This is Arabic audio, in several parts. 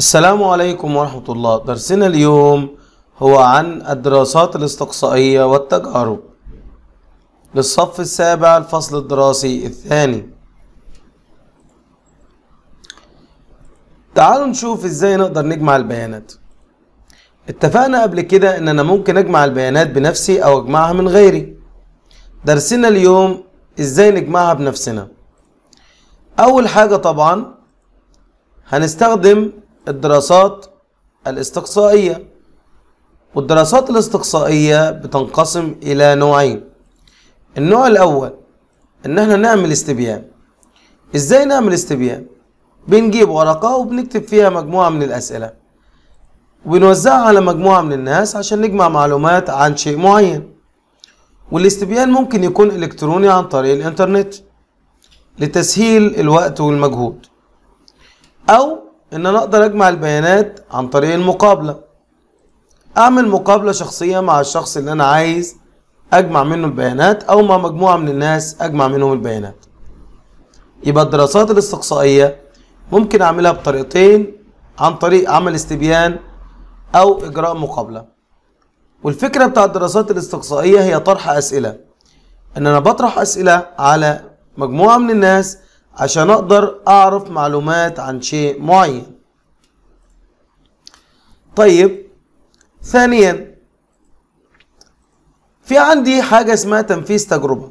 السلام عليكم ورحمة الله درسنا اليوم هو عن الدراسات الاستقصائية والتجارب للصف السابع الفصل الدراسي الثاني تعالوا نشوف ازاي نقدر نجمع البيانات اتفقنا قبل كده ان انا ممكن اجمع البيانات بنفسي او اجمعها من غيري درسنا اليوم ازاي نجمعها بنفسنا اول حاجة طبعا هنستخدم الدراسات الاستقصائية والدراسات الاستقصائية بتنقسم إلى نوعين النوع الأول إن احنا نعمل استبيان إزاي نعمل استبيان؟ بنجيب ورقة وبنكتب فيها مجموعة من الأسئلة وبنوزعها على مجموعة من الناس عشان نجمع معلومات عن شيء معين والاستبيان ممكن يكون إلكتروني عن طريق الإنترنت لتسهيل الوقت والمجهود أو ان انا اقدر اجمع البيانات عن طريق المقابله اعمل مقابله شخصيه مع الشخص اللي انا عايز اجمع منه البيانات او مع مجموعه من الناس اجمع منهم البيانات يبقى الدراسات الاستقصائيه ممكن اعملها بطريقتين عن طريق عمل استبيان او اجراء مقابله والفكره بتاع الدراسات الاستقصائيه هي طرح اسئله ان انا بطرح اسئله على مجموعه من الناس عشان اقدر اعرف معلومات عن شيء معين طيب ثانيا في عندي حاجة اسمها تنفيذ تجربة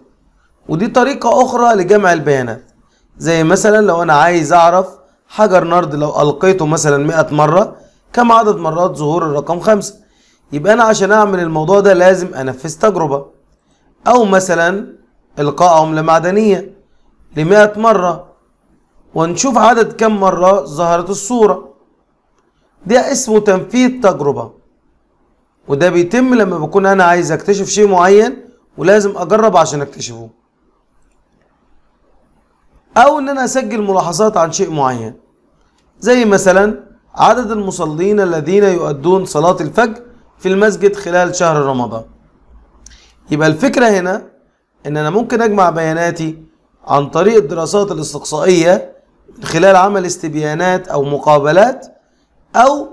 ودي طريقة اخرى لجمع البيانات زي مثلا لو انا عايز اعرف حجر نرد لو القيته مثلا 100 مرة كم عدد مرات ظهور الرقم خمسة يبقى انا عشان اعمل الموضوع ده لازم انفذ تجربة او مثلا القاء عملة معدنية لمائة مرة ونشوف عدد كم مرة ظهرت الصورة ده اسمه تنفيذ تجربة وده بيتم لما بكون أنا عايز أكتشف شيء معين ولازم أجرب عشان أكتشفه أو إن أنا أسجل ملاحظات عن شيء معين زي مثلا عدد المصلين الذين يؤدون صلاة الفجر في المسجد خلال شهر رمضان يبقى الفكرة هنا إن أنا ممكن أجمع بياناتي عن طريق الدراسات الاستقصائية من خلال عمل استبيانات أو مقابلات أو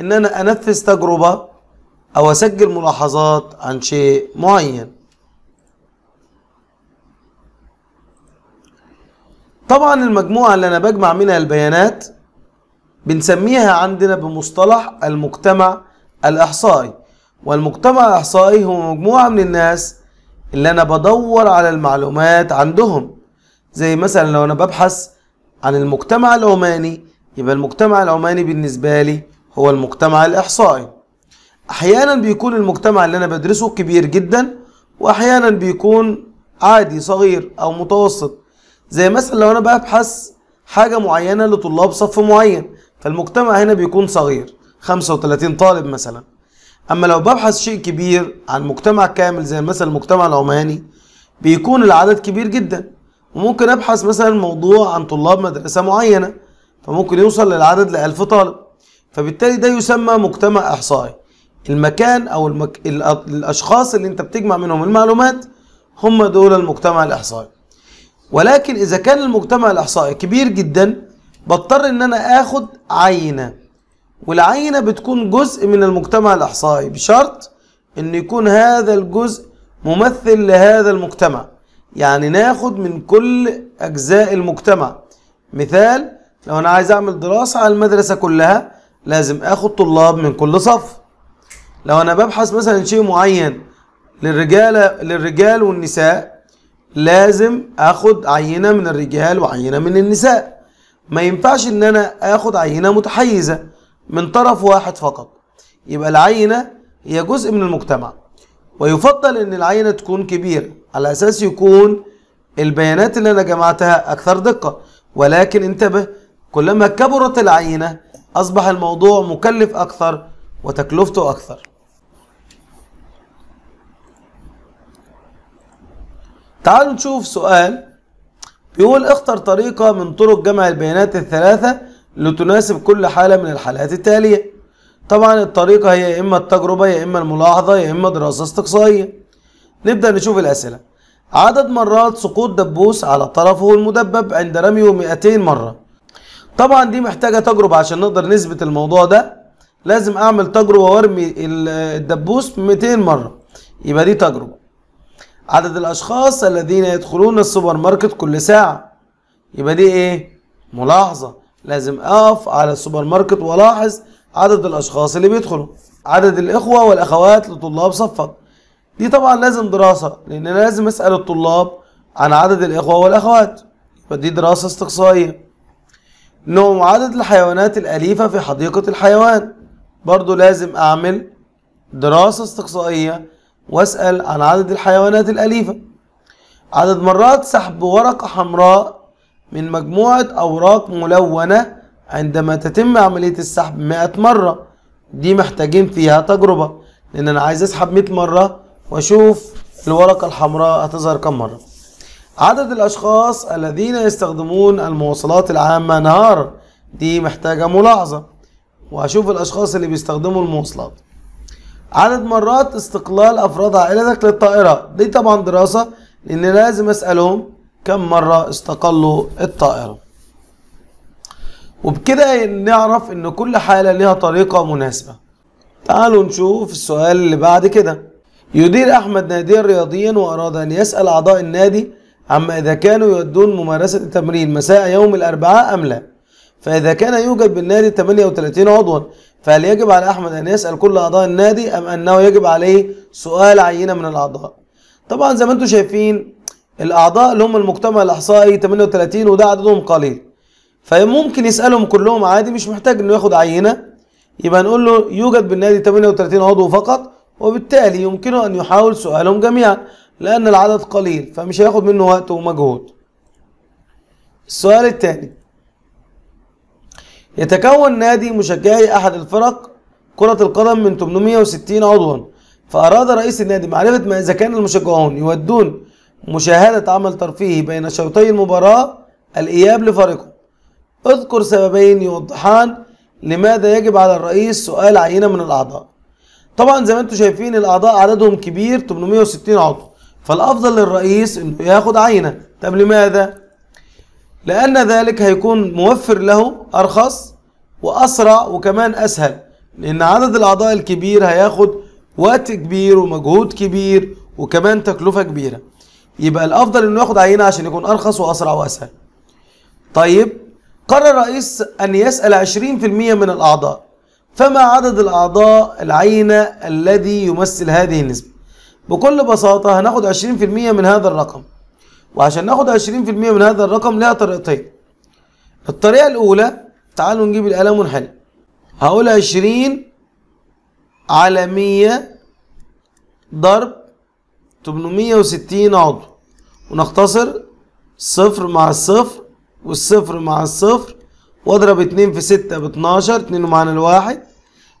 إن أنا أنفذ تجربة أو أسجل ملاحظات عن شيء معين طبعا المجموعة اللي أنا بجمع منها البيانات بنسميها عندنا بمصطلح المجتمع الإحصائي والمجتمع الإحصائي هو مجموعة من الناس اللي أنا بدور على المعلومات عندهم زي مثلا لو انا ببحث عن المجتمع العماني يبقى المجتمع العماني بالنسبة لي هو المجتمع الإحصائي أحيانا بيكون المجتمع اللي أنا بدرسه كبير جدا وأحيانا بيكون عادي صغير أو متوسط زي مثلا لو أنا ببحث حاجة معينة لطلاب صف معين فالمجتمع هنا بيكون صغير 35 طالب مثلا أما لو ببحث شيء كبير عن مجتمع كامل زي مثلا المجتمع العماني بيكون العدد كبير جدا وممكن ابحث مثلا موضوع عن طلاب مدرسة معينة فممكن يوصل للعدد لألف طالب فبالتالي ده يسمى مجتمع إحصائي المكان أو المك... الأشخاص اللي أنت بتجمع منهم المعلومات هم دول المجتمع الإحصائي ولكن إذا كان المجتمع الإحصائي كبير جدا بضطر إن أنا آخد عينة والعينة بتكون جزء من المجتمع الإحصائي بشرط إن يكون هذا الجزء ممثل لهذا المجتمع يعني ناخد من كل أجزاء المجتمع مثال لو أنا عايز أعمل دراسة على المدرسة كلها لازم أخد طلاب من كل صف لو أنا ببحث مثلا شيء معين للرجالة للرجال والنساء لازم أخد عينة من الرجال وعينة من النساء ما ينفعش إن أنا أخد عينة متحيزة من طرف واحد فقط يبقى العينة هي جزء من المجتمع ويفضل إن العينة تكون كبيرة على اساس يكون البيانات اللي انا جمعتها اكثر دقه ولكن انتبه كلما كبرت العينه اصبح الموضوع مكلف اكثر وتكلفته اكثر تعالوا نشوف سؤال بيقول اختر طريقه من طرق جمع البيانات الثلاثه لتناسب كل حاله من الحالات التاليه طبعا الطريقه هي يا اما التجربه يا اما الملاحظه يا اما دراسه استقصائيه نبدأ نشوف الأسئلة عدد مرات سقوط دبوس على طرفه المدبب عند رميه 200 مرة طبعا دي محتاجة تجربة عشان نقدر نثبت الموضوع ده لازم أعمل تجربة وارمي الدبوس 200 مرة يبقى دي تجربة عدد الأشخاص الذين يدخلون السوبر ماركت كل ساعة يبقى دي إيه؟ ملاحظة لازم أقف على السوبر ماركت وألاحظ عدد الأشخاص اللي بيدخلوا عدد الإخوة والأخوات لطلاب صفك دي طبعا لازم دراسة لأن لازم أسأل الطلاب عن عدد الإخوة والأخوات فدي دراسة استقصائية نوع عدد الحيوانات الأليفة في حديقة الحيوان برضو لازم أعمل دراسة استقصائية وأسأل عن عدد الحيوانات الأليفة عدد مرات سحب ورقة حمراء من مجموعة أوراق ملونة عندما تتم عملية السحب مئة مرة دي محتاجين فيها تجربة لأن أنا عايز أسحب مئة مرة واشوف الورقة الحمراء هتظهر كم مرة عدد الاشخاص الذين يستخدمون المواصلات العامة نهارا دي محتاجة ملاحظة واشوف الاشخاص اللي بيستخدموا المواصلات عدد مرات استقلال افراد عائلتك للطائرة دي طبعا دراسة لان لازم اسألهم كم مرة استقلوا الطائرة وبكده نعرف ان كل حالة لها طريقة مناسبة تعالوا نشوف السؤال اللي بعد كده يدير أحمد ناديا رياضيا وأراد أن يسأل أعضاء النادي عما إذا كانوا يؤدون ممارسة التمرين مساء يوم الأربعاء أم لا فإذا كان يوجد بالنادي 38 عضوا فهل يجب على أحمد أن يسأل كل أعضاء النادي أم أنه يجب عليه سؤال عينة من الأعضاء طبعا زي ما انتم شايفين الأعضاء اللي هم المجتمع الإحصائي 38 وده عددهم قليل فممكن يسألهم كلهم عادي مش محتاج إنه ياخد عينة يبقى نقول له يوجد بالنادي 38 عضو فقط وبالتالي يمكنه أن يحاول سؤالهم جميعا لأن العدد قليل فمش هياخد منه وقت ومجهود السؤال الثاني يتكون نادي مشجعي أحد الفرق كرة القدم من 860 عضوا فأراد رئيس النادي معرفة ما إذا كان المشجعون يودون مشاهدة عمل ترفيهي بين شوطي المباراة الإياب لفريقهم اذكر سببين يوضحان لماذا يجب على الرئيس سؤال عينة من الأعضاء طبعا زي ما انتم شايفين الاعضاء عددهم كبير 860 عضو فالافضل للرئيس انه ياخد عينه طب لماذا لان ذلك هيكون موفر له ارخص واسرع وكمان اسهل لان عدد الاعضاء الكبير هياخد وقت كبير ومجهود كبير وكمان تكلفه كبيره يبقى الافضل انه ياخد عينه عشان يكون ارخص واسرع واسهل طيب قرر الرئيس ان يسال 20% من الاعضاء فما عدد الأعضاء العينة الذي يمثل هذه النسبة بكل بساطة هناخد 20% من هذا الرقم وعشان ناخد 20% من هذا الرقم لها طريقتين الطريقة الأولى تعالوا نجيب القلم ونحل هقول 20 على 100 ضرب 860 عضو ونختصر صفر مع الصفر والصفر مع الصفر واضرب 2 في 6 ب 12 2 معانا الواحد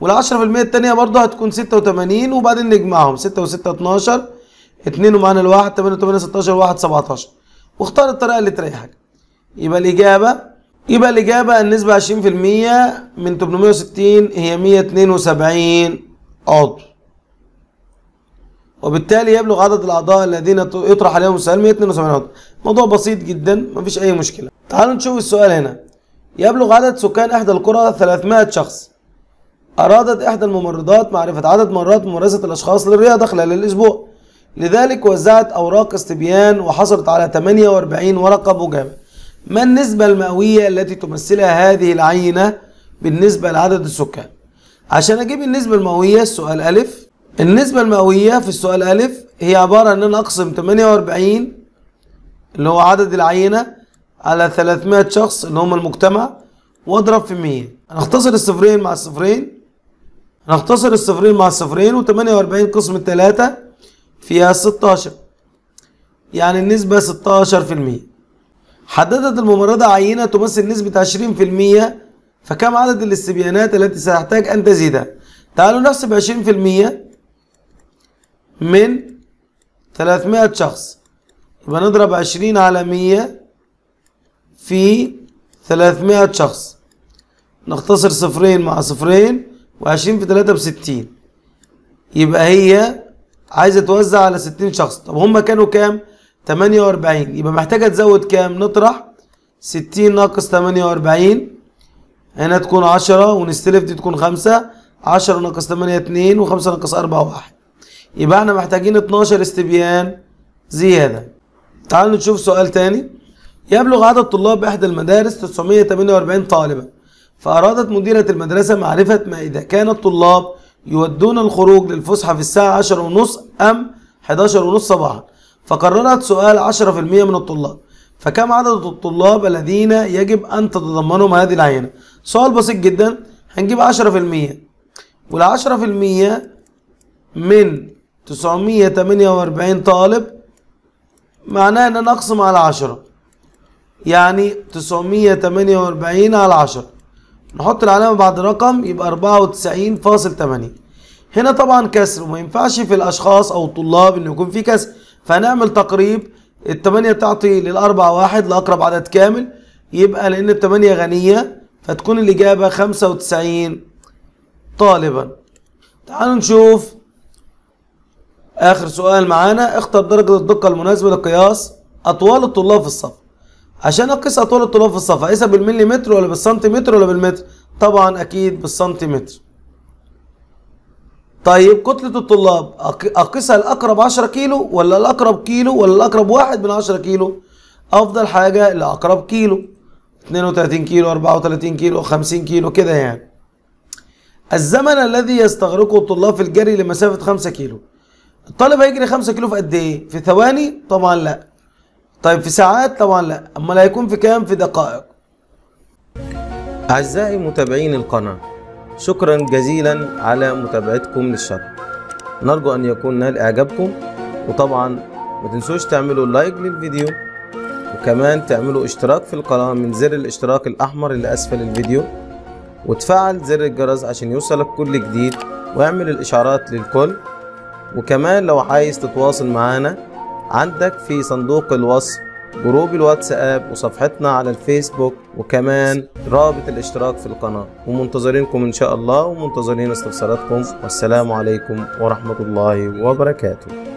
وال 10% التانية برضه هتكون 86 وبعدين نجمعهم 6 و6 12 2 ومعانا الواحد 8 و 8 16 1 17 واختار الطريقة اللي تريحك يبقى الإجابة يبقى الإجابة النسبة 20% من 860 هي 172 عضو وبالتالي يبلغ عدد الأعضاء الذين يطرح عليهم السؤال 172 عضو موضوع بسيط جدا مفيش أي مشكلة تعالوا نشوف السؤال هنا يبلغ عدد سكان إحدى القرى 300 شخص أرادت إحدى الممرضات معرفة عدد مرات ممارسة الأشخاص للرياضة خلال الأسبوع لذلك وزعت أوراق استبيان وحصلت على 48 ورقة بوجامة ما النسبة المئوية التي تمثلها هذه العينة بالنسبة لعدد السكان عشان أجيب النسبة المئوية السؤال ألف النسبة المئوية في السؤال ألف هي عبارة أن أنا أقسم 48 اللي هو عدد العينة على 300 شخص اللي هم المجتمع واضرب في 100 هنختصر الصفرين مع الصفرين هنختصر الصفرين مع الصفرين و48 قسم 3 فيها 16 يعني النسبة 16% حددت الممرضة عينة تمثل نسبة 20% فكم عدد الاستبيانات التي ستحتاج أن تزيدها؟ تعالوا نحسب 20% من 300 شخص يبقى نضرب 20 على 100 في 300 شخص نختصر صفرين مع صفرين وعشرين في تلاتة بستين يبقى هي عايزة توزع على ستين شخص طب هما كانوا كام؟ تمانية وأربعين يبقى محتاجة تزود كام؟ نطرح ستين ناقص تمانية وأربعين هنا تكون عشرة ونستلف دي تكون خمسة عشرة ناقص تمانية اتنين وخمسة ناقص أربعة واحد يبقى احنا محتاجين اتناشر استبيان زيادة تعالوا نشوف سؤال تاني يبلغ عدد طلاب إحدى المدارس 948 طالبا فأرادت مديرة المدرسة معرفة ما إذا كان الطلاب يودون الخروج للفسحة في الساعة 10 ونص أم 11 ونص صباحا فقررت سؤال 10% من الطلاب فكم عدد الطلاب الذين يجب أن تتضمنهم هذه العينة سؤال بسيط جدا هنجيب 10% وال 10% من 948 طالب معناه ان انا اقسم على 10 يعني 948 على 10 نحط العلامة بعد الرقم يبقى 94.8 هنا طبعا كسر وما ينفعش في الأشخاص أو الطلاب إنه يكون في كسر فهنعمل تقريب التمانية تعطي للأربعة واحد لأقرب عدد كامل يبقى لأن التمانية غنية فتكون الإجابة 95 طالبا تعالوا نشوف آخر سؤال معانا اختر درجة الدقة المناسبة لقياس أطوال الطلاب في الصف عشان اقيس اطول الطلاب في الصف اقيسها بالمليمتر ولا بالسنتيمتر ولا بالمتر طبعا اكيد بالسنتيمتر طيب كتلة الطلاب اقيسها الاقرب 10 كيلو ولا الاقرب كيلو ولا الاقرب واحد من 10 كيلو افضل حاجة الاقرب كيلو 32 كيلو 34 كيلو 50 كيلو كده يعني الزمن الذي يستغرقه الطلاب في الجري لمسافة 5 كيلو الطالب هيجري 5 كيلو في قد ايه في ثواني طبعا لا طيب في ساعات طبعا لا امال هيكون في كام في دقائق اعزائي متابعين القناه شكرا جزيلا على متابعتكم للشرح نرجو ان يكون نال اعجابكم وطبعا ما تنسوش تعملوا لايك للفيديو وكمان تعملوا اشتراك في القناه من زر الاشتراك الاحمر اللي اسفل الفيديو وتفعل زر الجرس عشان يوصلك كل جديد واعمل الاشعارات للكل وكمان لو عايز تتواصل معانا عندك في صندوق الوصف جروب الواتساب وصفحتنا على الفيسبوك وكمان رابط الاشتراك في القناة ومنتظرينكم إن شاء الله ومنتظرين استفساراتكم والسلام عليكم ورحمة الله وبركاته